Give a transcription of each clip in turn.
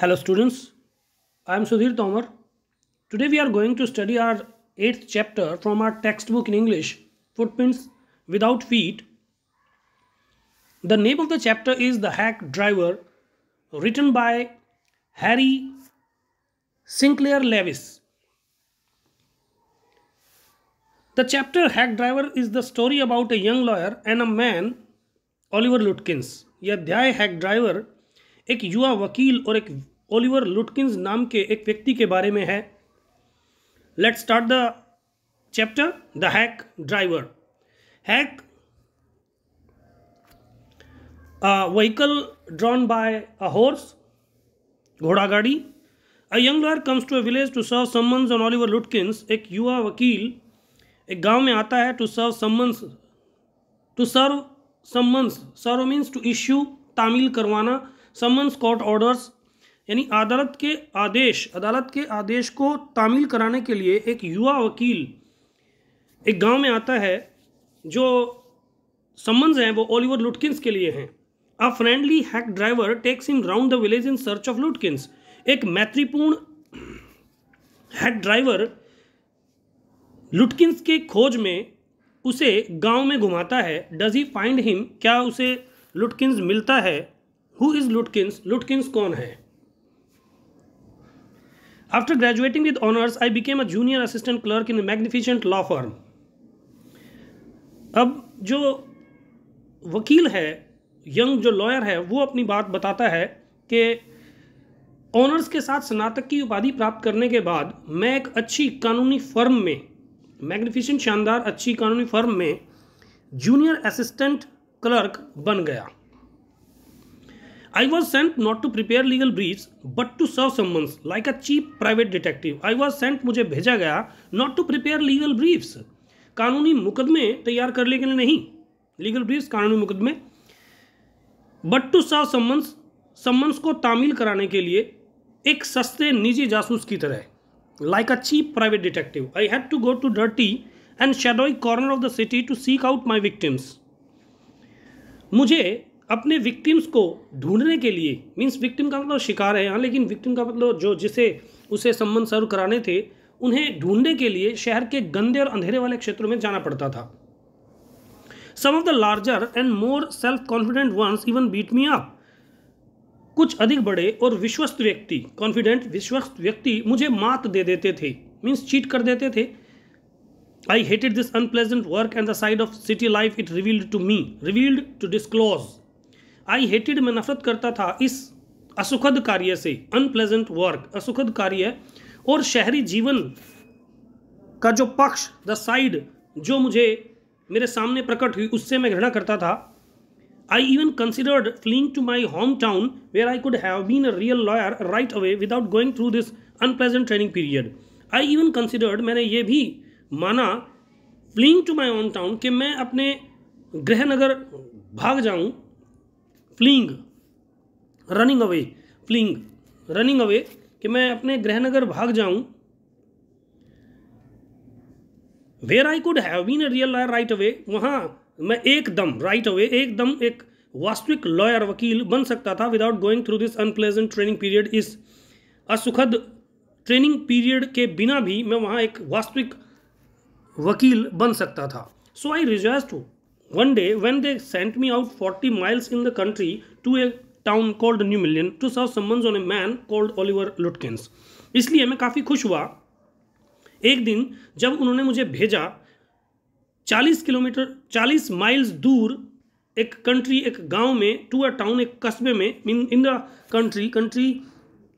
Hello students, I am Sudhir Tomar. Today we are going to study our 8th chapter from our textbook in English, Footprints Without Feet. The name of the chapter is The Hack Driver, written by Harry Sinclair Lewis. The chapter Hack Driver is the story about a young lawyer and a man, Oliver Lutkins. यह अध्याय Hack Driver, एक युवा वकील और एक Oliver लुटकिंस नाम के एक व्यक्ति के बारे में है let start the chapter the hack driver hack vehicle drawn by a horse घोड़ा गाड़ी a young lawyer comes to a village to serve summons on Oliver Lutkins एक युवा वकील एक गांव में आता है to serve summons to serve summons serve means to issue तामील करवाना सम्मन्स कोर्ट ऑर्डर्स यानी अदालत के आदेश अदालत के आदेश को तामील कराने के लिए एक युवा वकील एक गांव में आता है जो सम्बन्ध हैं वो ओलिवर लुटकिंस के लिए हैं a friendly hack driver takes him round the village in search of Lutkins एक मैत्रीपूर्ण हैक ड्राइवर लुटकिंस के खोज में उसे गांव में घुमाता है डज ही फाइंड हिम क्या उसे लुटकिंस मिलता है हु इज़ लुटकिंस लुटकिंस कौन है After graduating with honors, I became a junior assistant clerk in a magnificent law firm. अब जो वकील है यंग जो लॉयर है वो अपनी बात बताता है कि ऑनर्स के साथ स्नातक की उपाधि प्राप्त करने के बाद मैं एक अच्छी कानूनी फर्म में मैग्निफिशेंट शानदार अच्छी कानूनी फर्म में जूनियर असिस्टेंट क्लर्क बन गया I was sent not to prepare legal briefs but to serve summons like a cheap private detective. I was sent मुझे भेजा गया not to prepare legal briefs. कानूनी मुकदमे तैयार करने के लिए नहीं लीगल ब्रीफ्स कानूनी मुकदमे बट टू शाह सम्मन्स सम्मन्स को तामील कराने के लिए एक सस्ते निजी जासूस की तरह like a cheap private detective I had to go to dirty and shadowy corner of the city to seek out my victims मुझे अपने विक्टिम्स को ढूंढने के लिए मीन्स विक्टिम का मतलब शिकार है यहाँ लेकिन विक्टिम का मतलब जो जिसे उसे संबंध सर्व कराने थे उन्हें ढूंढने के लिए शहर के गंदे और अंधेरे वाले क्षेत्रों में जाना पड़ता था some of the larger and more self confident ones even beat me up कुछ अधिक बड़े और विश्वस्त व्यक्ति कॉन्फिडेंट विश्वस्त व्यक्ति मुझे मात दे देते थे मीन्स चीट कर देते थे I hated this unpleasant work and the side of city life it revealed to me revealed to disclose I hated मैं नफरत करता था इस असुखद कार्य से अनप्लेजेंट वर्क असुखद कार्य और शहरी जीवन का जो पक्ष द साइड जो मुझे मेरे सामने प्रकट हुई उससे मैं घृणा करता था I even considered fling to my home town where I could have been a real lawyer right away without going through this unpleasant training period I even considered मैंने ये भी माना fling to my home town कि मैं अपने गृहनगर भाग जाऊँ fling running away fling running away कि मैं अपने गृहनगर भाग जाऊं where I could have been real lawyer right away वहां मैं एकदम राइट अवे एकदम एक वास्तविक लॉयर वकील बन सकता था without going through this unpleasant training period इस असुखद ट्रेनिंग पीरियड के बिना भी मैं वहां एक वास्तविक वकील बन सकता था so I rejoice too one day when they sent me out 40 miles in the country to a town called New Million to serve summons on a man called Oliver Lutkins इसलिए मैं काफ़ी खुश हुआ एक दिन जब उन्होंने मुझे भेजा 40 किलोमीटर 40 माइल्स दूर एक कंट्री एक गांव में टू अ टाउन एक कस्बे में mean in the country country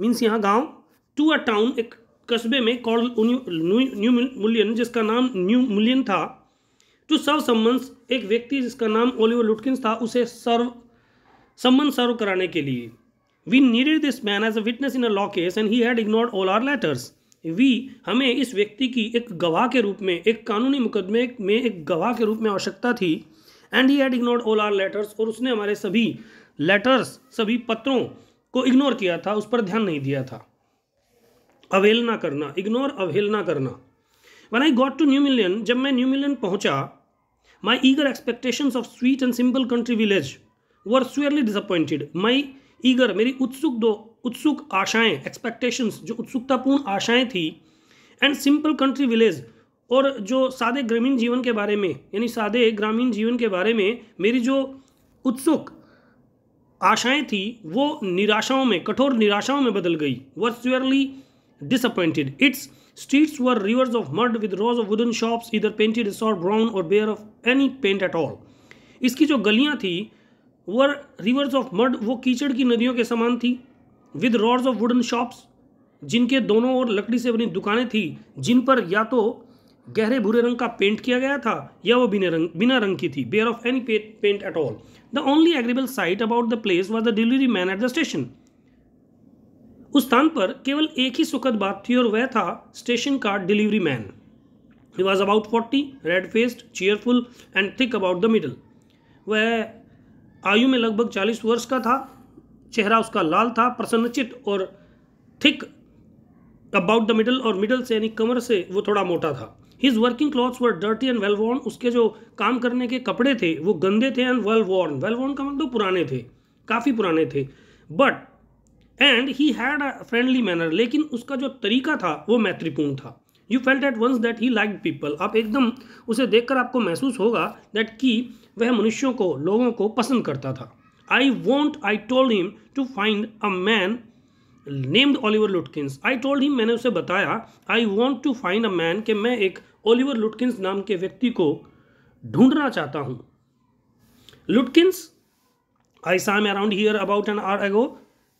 means यहाँ गांव टू अ टाउन एक कस्बे में कॉल्ड न्यू मिलियन जिसका नाम न्यू मिलियन था जो सर्व सम्मंस एक व्यक्ति जिसका नाम ओलिवर लुटकिंस था उसे सर्व सम्मन सर्व कराने के लिए we needed this man as a witness in a law case and he had ignored all our letters we हमें इस व्यक्ति की एक गवाह के रूप में एक कानूनी मुकदमे में एक गवाह के रूप में आवश्यकता थी and he had ignored all our letters और उसने हमारे सभी लेटर्स सभी पत्रों को इग्नोर किया था उस पर ध्यान नहीं दिया था अवहेलना करना इग्नोर अवहेलना करना when I got to New Million जब मैं न्यू मिलियन पहुंचा My eager expectations of sweet and simple country village were surely disappointed my eager मेरी उत्सुक दो उत्सुक आशाएं एक्सपेक्टेशंस जो उत्सुकतापूर्ण आशाएं थी एंड सिंपल कंट्री विलेज और जो सादे ग्रामीण जीवन के बारे में यानी सादे ग्रामीण जीवन के बारे में मेरी जो उत्सुक आशाएं थी वो निराशाओं में कठोर निराशाओं में बदल गई वर्सुअरली disappointed. Its streets were rivers of mud with rows of wooden shops, either painted a sort brown or bare of any paint at all. इसकी जो गलियाँ थी वर रिवर्स ऑफ मड वो कीचड़ की नदियों के समान थी with rods of wooden shops जिनके दोनों ओर लकड़ी से बनी दुकानें थी जिन पर या तो गहरे भूरे रंग का पेंट किया गया था या वो बिना रंग बिना रंग की थी bare of any paint at all the only agreeable sight about the place was the delivery man at the station उस स्थान पर केवल एक ही सुखद बात थी और वह था स्टेशन का डिलीवरी मैन ही was about forty red faced cheerful and thick about the middle वह आयु में लगभग चालीस वर्ष का था चेहरा उसका लाल था प्रसन्नचित और थिक अबाउट द मिडल और मिडल से यानी कमर से वो थोड़ा मोटा था his working clothes were dirty and well worn उसके जो काम करने के कपड़े थे वो गंदे थे and well worn well worn का मतलब पुराने थे काफ़ी पुराने थे but and he had a friendly manner लेकिन उसका जो तरीका था वो मैत्रीपूर्ण था you felt at once that he liked people आप एकदम उसे देखकर आपको महसूस होगा दैट कि वह मनुष्यों को लोगों को पसंद करता था I want I told him to find a man named Oliver Lutkins I told him मैंने उसे बताया I want to find a man कि मैं एक ओलिवर लुटकिंस नाम के व्यक्ति को ढूंढना चाहता हूँ Lutkins I saw around here about an hour ago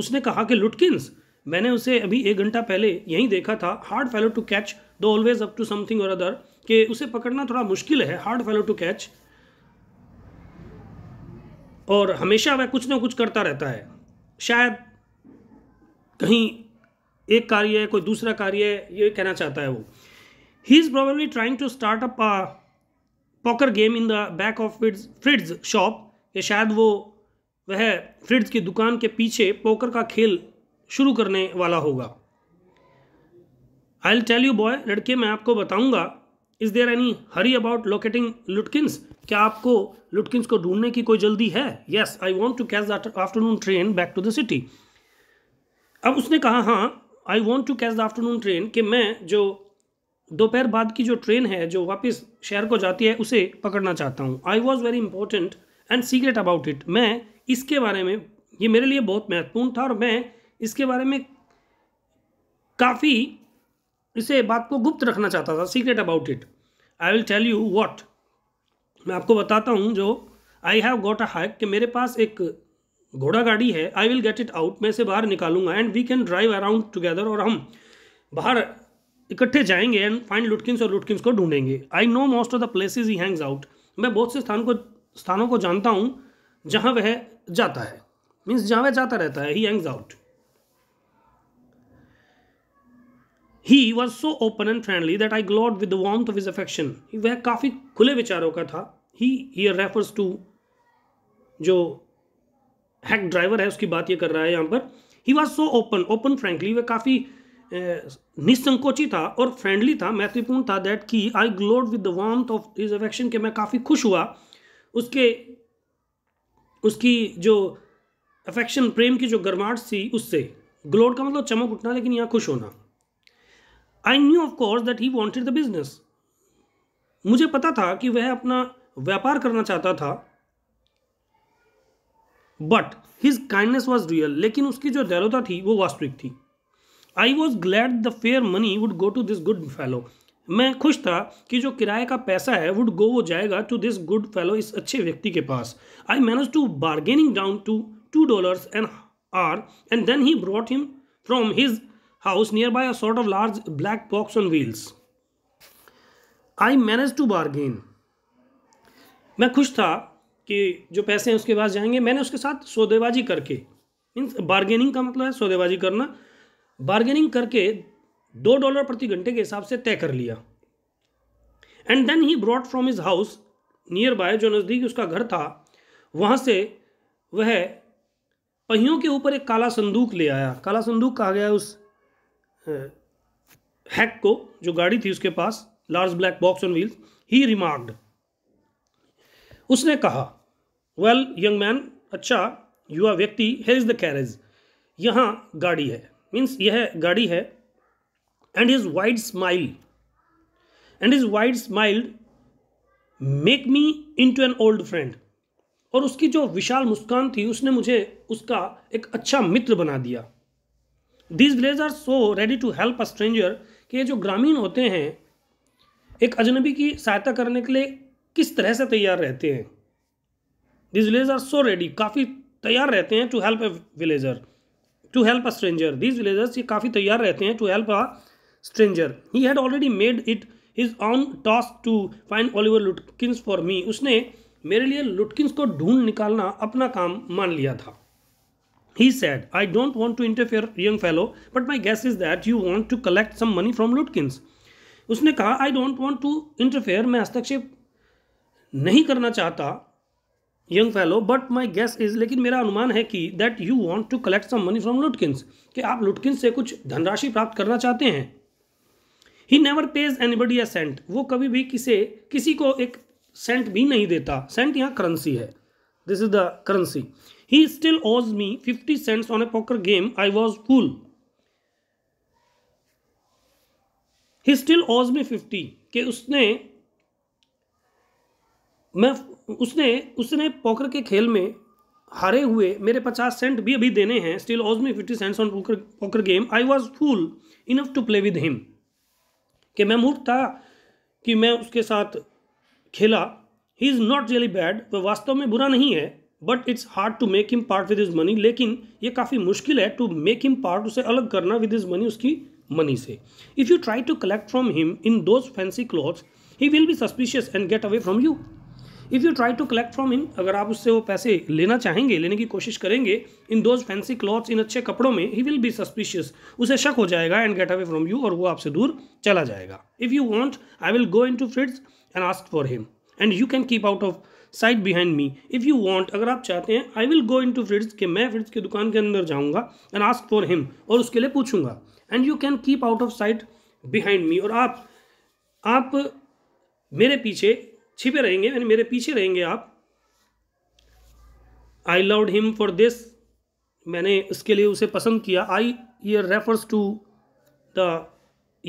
उसने कहा कि लुटकिंस मैंने उसे अभी एक घंटा पहले यहीं देखा था hard fellow to catch the always up to something or other कि उसे पकड़ना थोड़ा मुश्किल है हार्ड फेलो टू कैच और हमेशा वह कुछ ना कुछ करता रहता है शायद कहीं एक कार्य है कोई दूसरा कार्य है ये कहना चाहता है वो he is probably trying to start up poker game in the back of Fritz's Fritz's shop ये शायद वो वह फ्रिड्स की दुकान के पीछे पोकर का खेल शुरू करने वाला होगा I'll tell you boy लड़के मैं आपको बताऊंगा is there any hurry about locating Lutkins क्या आपको लुटकिंस को ढूंढने की कोई जल्दी है yes I want to catch the afternoon train back to the city अब उसने कहा हाँ I want to catch the afternoon train कि मैं जो दोपहर बाद की जो ट्रेन है जो वापस शहर को जाती है उसे पकड़ना चाहता हूँ I was very important and secret about it मैं इसके बारे में ये मेरे लिए बहुत महत्वपूर्ण था और मैं इसके बारे में काफ़ी इसे बात को गुप्त रखना चाहता था secret about it I will tell you what मैं आपको बताता हूँ जो I have got a hack कि मेरे पास एक घोड़ा गाड़ी है I will get it out मैं इसे बाहर निकालूंगा and we can drive around together और हम बाहर इकट्ठे जाएंगे एंड फाइंड लुटकिंस और लुटकिंस को ढूंढेंगे I know most of the places he hangs out मैं बहुत से स्थान को स्थानों को जानता हूँ जहाँ वह जाता है मीन्स जहां वह जाता रहता है he hangs out he was so open and friendly that I glowed with warm of his affection वह काफ़ी खुले विचारों का था ही रेफर्स टू जो हैक ड्राइवर है उसकी बात ये कर रहा है यहां पर he was so open open frankly वह काफ़ी निसंकोची था और फ्रेंडली था महत्वपूर्ण था दैट की I glowed with the warm of his affection के मैं काफ़ी खुश हुआ उसके उसकी जो अफेक्शन प्रेम की जो गर्माहट थी उससे ग्लोड का मतलब चमक उठना लेकिन यहाँ खुश होना I knew of course that he wanted the business मुझे पता था कि वह अपना व्यापार करना चाहता था but his kindness was real लेकिन उसकी जो दयालुता थी वो वास्तविक थी I was glad the fare money would go to this good fellow मैं खुश था कि जो किराए का पैसा है वुड गो वो जाएगा टू दिस गुड फेलो इस अच्छे व्यक्ति के पास I manage to bargaining down to two dollars an hour and then he brought him from his house nearby a sort of large black box on wheels I manage to bargain मैं खुश था कि जो पैसे हैं उसके पास जाएंगे मैंने उसके साथ सौदेबाजी करके मीन्स बार्गेनिंग का मतलब है सौदेबाजी करना बार्गेनिंग करके दो डॉलर प्रति घंटे के हिसाब से तय कर लिया and then he brought from his house nearby जो नज़दीक उसका घर था वहाँ से वह पहियों के ऊपर एक काला संदूक ले आया काला संदूक कहा गया उस हैक को जो गाड़ी थी उसके पास large black box on wheels he remarked उसने कहा वेल यंग मैन अच्छा युवा व्यक्ति हेयर इज़ द कैरेज यहाँ गाड़ी है मीन्स यह गाड़ी है and his wide smile and his wide smile make me into an old friend और उसकी जो विशाल मुस्कान थी उसने मुझे उसका एक अच्छा मित्र बना दिया this village are so ready to help a stranger कि ये जो ग्रामीण होते हैं एक अजनबी की सहायता करने के लिए किस तरह से तैयार रहते हैं this village are so ready काफ़ी तैयार रहते हैं to help a villager to help a stranger this villagers ये काफ़ी तैयार रहते हैं to help a stranger. He had already made it his own task to find Oliver Lutkins for me. उसने मेरे लिए लुटकिंस को ढूंढ निकालना अपना काम मान लिया था He said, I don't want to interfere, young fellow, but my guess is that you want to collect some money from Lutkins. उसने कहा I don't want to interfere मैं हस्तक्षेप नहीं करना चाहता young fellow but my guess is लेकिन मेरा अनुमान है कि that you want to collect some money from Lutkins कि आप लुटकिन से कुछ धनराशि प्राप्त करना चाहते हैं he never pays anybody a cent वो कभी भी किसे किसी को एक सेंट भी नहीं देता सेंट यहाँ करंसी है this is the currency he still owes me fifty cents on a poker game I was fool he still owes me fifty कि उसने मैं उसने उसने पॉकर के खेल में हारे हुए मेरे पचास सेंट भी अभी देने हैं still owes me fifty cents on poker game I was fool enough to play with him कि मैं मूर्ख था कि मैं उसके साथ खेला he is not really bad वह वास्तव में बुरा नहीं है but it's hard to make him part with his money लेकिन ये काफ़ी मुश्किल है टू मेक हिम पार्ट उसे अलग करना विद हिज मनी उसकी मनी से if you try to collect from him in those fancy cloth he will be suspicious and get away from you if you try to collect from him अगर आप उससे वो पैसे लेना चाहेंगे लेने की कोशिश करेंगे इन दोज फैंसी क्लॉथ्स इन अच्छे कपड़ों में ही विल बी सस्पिशियस उसे शक हो जाएगा and get away from you और वो आपसे दूर चला जाएगा if you want I will go into Fritz's and ask for him and you can keep out of side behind me if you want अगर आप चाहते हैं आई विल गो इन टू फ्रिड्स के मैं फ्रिड्स की दुकान के अंदर जाऊँगा एंड आस्क फॉर हिम और उसके लिए पूछूंगा and you can keep out of side behind me और आप आप मेरे पीछे छिपे रहेंगे यानी मेरे पीछे रहेंगे आप I love him for this मैंने उसके लिए उसे पसंद किया आई ये refers to the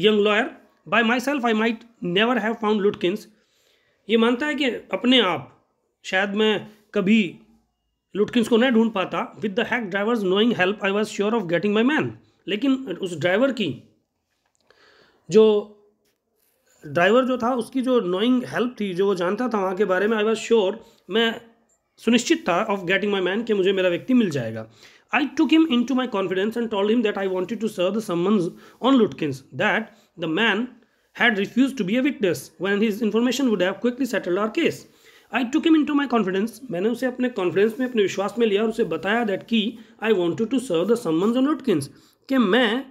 young lawyer by myself I might never have found Lutkins ये मानता है कि अपने आप शायद मैं कभी लुटकिंस को नहीं ढूंढ पाता with the hack drivers knowing help I was sure of getting my man लेकिन उस ड्राइवर की जो ड्राइवर जो था उसकी जो नोइंग हेल्प थी जो वो जानता था वहाँ के बारे में आई वॉज श्योर मैं सुनिश्चित था ऑफ गेटिंग माई मैन कि मुझे मेरा व्यक्ति मिल जाएगा I took him into my confidence and told him that I wanted to serve the summons on Lutkin that the man had refuse to be a witness when his information would have quickly settled our case I took him into my confidence मैंने उसे अपने confidence में अपने विश्वास में लिया और उसे बताया दैट की I wanted to serve the summons on Lutkins के मैं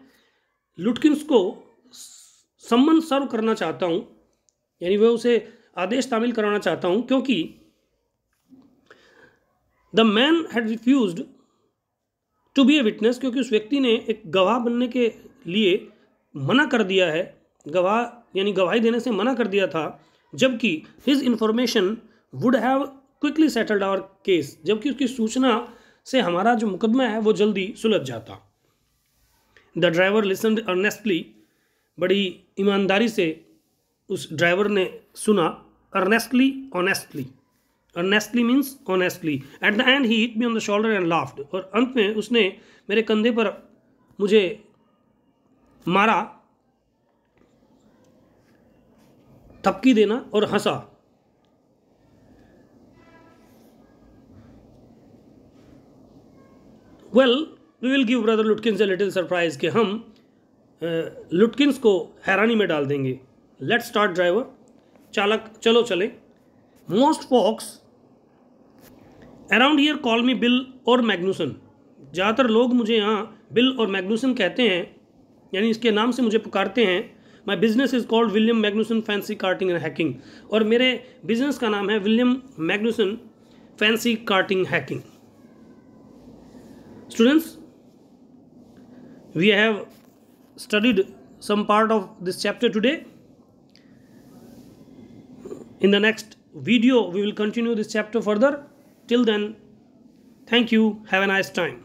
लुटकिंस को सम्मन सर्व करना चाहता हूँ यानी वह उसे आदेश तामिल कराना चाहता हूँ क्योंकि the man had refuse to be a witness क्योंकि उस व्यक्ति ने एक गवाह बनने के लिए मना कर दिया है गवाह यानी गवाही देने से मना कर दिया था जबकि his information would have quickly settled our case जबकि उसकी सूचना से हमारा जो मुकदमा है वो जल्दी सुलझ जाता द ड्राइवर लिसन अर्नेस्टली बड़ी ईमानदारी से उस ड्राइवर ने सुना earnestly honestly earnestly means honestly at the end he hit me on the shoulder and laughed और अंत में उसने मेरे कंधे पर मुझे मारा थपकी देना और हंसा well we will give brother Lutkin से लिटिल सरप्राइज के हम लुटकिंस को हैरानी में डाल देंगे लेट स्टार्ट ड्राइवर चालक चलो चले most folks around here call me Bill और मैग्नूसन ज़्यादातर लोग मुझे यहाँ बिल और मैग्नूसन कहते हैं यानी इसके नाम से मुझे पुकारते हैं my business is called William Magnuson fancy carting and hacking और मेरे बिजनेस का नाम है William Magnuson fancy carting hacking students we have studied some part of this chapter today. In the next video, we will continue this chapter further. Till then, thank you. Have a nice time.